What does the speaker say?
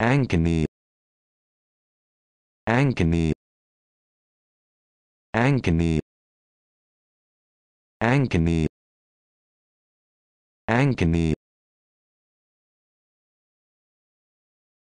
ankeny ankeny ankeny ankeny ankeny